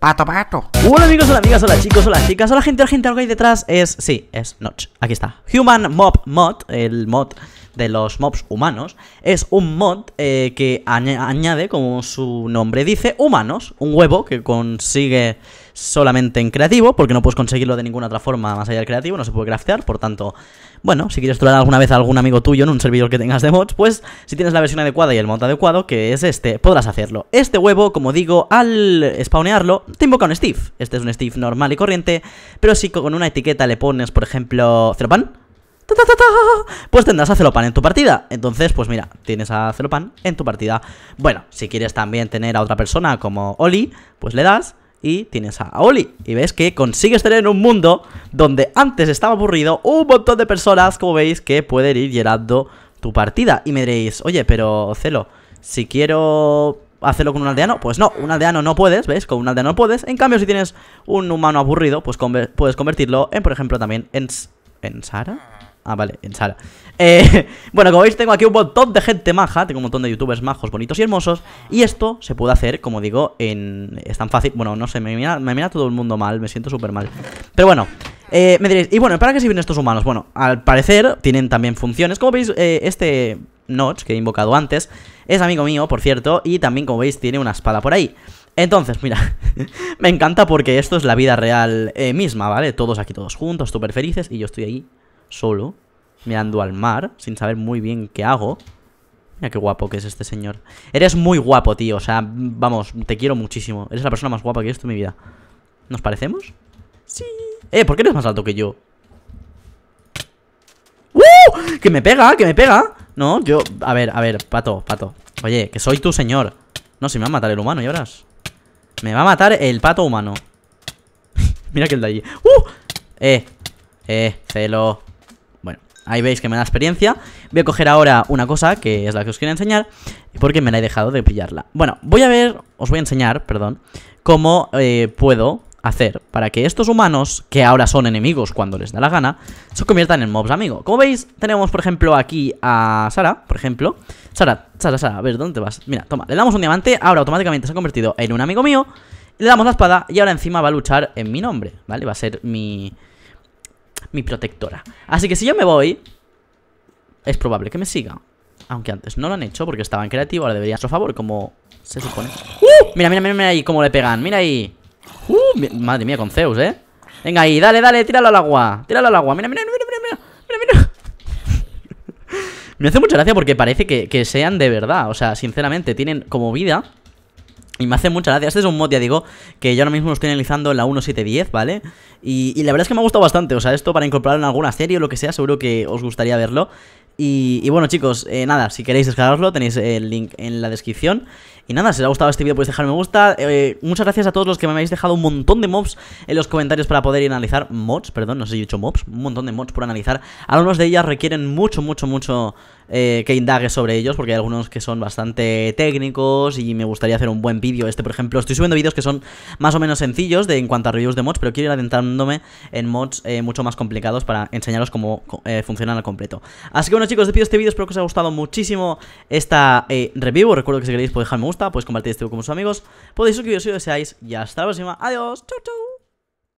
Pato, pato. Hola amigos, hola amigas, hola chicos, hola chicas, hola gente, hola gente, algo ahí detrás es... Sí, es Notch. Aquí está. Human Mob Mod, el mod de los mobs humanos, es un mod eh, que añade, como su nombre dice, humanos, un huevo que consigue solamente en creativo, porque no puedes conseguirlo de ninguna otra forma más allá del creativo, no se puede craftear, por tanto, bueno, si quieres traer alguna vez a algún amigo tuyo en un servidor que tengas de mods, pues si tienes la versión adecuada y el mod adecuado, que es este, podrás hacerlo. Este huevo, como digo, al spawnearlo, te invoca un Steve. Este es un Steve normal y corriente, pero si con una etiqueta le pones, por ejemplo, pan pues tendrás a Celopan en tu partida. Entonces, pues mira, tienes a Celopan en tu partida. Bueno, si quieres también tener a otra persona como Oli, pues le das y tienes a Oli. Y ves que consigues tener un mundo donde antes estaba aburrido un montón de personas, como veis, que pueden ir llenando tu partida. Y me diréis, oye, pero Celo, si quiero hacerlo con un aldeano, pues no, un aldeano no puedes, ¿ves? Con un aldeano no puedes. En cambio, si tienes un humano aburrido, pues puedes convertirlo en, por ejemplo, también en... ¿En Sara? Ah, vale, en sala eh, bueno, como veis, tengo aquí un montón de gente maja. Tengo un montón de youtubers majos, bonitos y hermosos. Y esto se puede hacer, como digo, en. Es tan fácil. Bueno, no sé, me mira, todo el mundo mal. Me siento súper mal. Pero bueno. Eh, me diréis, ¿y bueno, para qué sirven estos humanos? Bueno, al parecer tienen también funciones. Como veis, eh, este Notch que he invocado antes es amigo mío, por cierto. Y también, como veis, tiene una espada por ahí. Entonces, mira, me encanta porque esto es la vida real misma, ¿vale? Todos aquí, todos juntos, súper felices, y yo estoy ahí solo, mirando al mar, sin saber muy bien qué hago. Mira qué guapo que es este señor. Eres muy guapo, tío. O sea, vamos, te quiero muchísimo. Eres la persona más guapa que he visto en mi vida. ¿Nos parecemos? Sí. Eh, ¿por qué eres más alto que yo? ¡Uh! ¡Que me pega! ¡Que me pega! No, yo... A ver, a ver, pato, pato. Oye, que soy tu señor. No, si me va a matar el humano, y verás. Me va a matar el pato humano. Mira que el de allí. ¡Uh! Eh, eh, celo. Ahí veis que me da experiencia. Voy a coger ahora una cosa que es la que os quiero enseñar. Porque me la he dejado de pillarla. Bueno, voy a ver, os voy a enseñar, perdón, cómo eh, puedo hacer para que estos humanos, que ahora son enemigos cuando les da la gana, se conviertan en mobs, amigo. Como veis, tenemos, por ejemplo, aquí a Sara, por ejemplo. Sara, Sara, Sara, a ver, ¿dónde vas? Mira, toma, le damos un diamante, ahora automáticamente se ha convertido en un amigo mío. Le damos la espada y ahora encima va a luchar en mi nombre, ¿vale? Va a ser mi mi protectora. Así que si yo me voy, es probable que me siga. Aunque antes no lo han hecho porque estaban creativos, ahora debería a su favor, como se supone. ¡Uh! Mira, mira, mira, ahí cómo le pegan, mira ahí. ¡Uh! Madre mía, con Zeus, ¿eh? Venga ahí, dale, dale, tíralo al agua. Tíralo al agua, mira, mira, mira, mira, mira, mira, me hace mucha gracia porque parece que, que sean de verdad. O sea, sinceramente, tienen como vida y me hace mucha gracia. Este es un mod, ya digo, que yo ahora mismo lo estoy analizando la 1710, ¿vale? Y, y, la verdad es que me ha gustado bastante. O sea, esto para incorporarlo en alguna serie o lo que sea, seguro que os gustaría verlo. Y, bueno chicos, eh, nada, si queréis Descargarlo, tenéis el link en la descripción. Y nada, si os ha gustado este vídeo podéis un me gusta. Eh, muchas gracias a todos los que me habéis dejado un montón de mods en los comentarios para poder ir analizar mods, perdón, no sé si he dicho mobs, un montón de mods por analizar. Algunos de ellas requieren mucho, mucho, mucho eh, que indague sobre ellos porque hay algunos que son bastante técnicos y me gustaría hacer un buen vídeo. Este, por ejemplo, estoy subiendo vídeos que son más o menos sencillos de, en cuanto a reviews de mods, pero quiero ir adentrándome en mods mucho más complicados para enseñaros cómo funcionan al completo. Así que bueno chicos, pido este vídeo, espero que os haya gustado muchísimo esta eh, review. Os recuerdo que si queréis podéis dejar me gusta, podéis compartir este vídeo con vuestros amigos, podéis suscribiros si lo deseáis y hasta la próxima. Adiós, chau chau.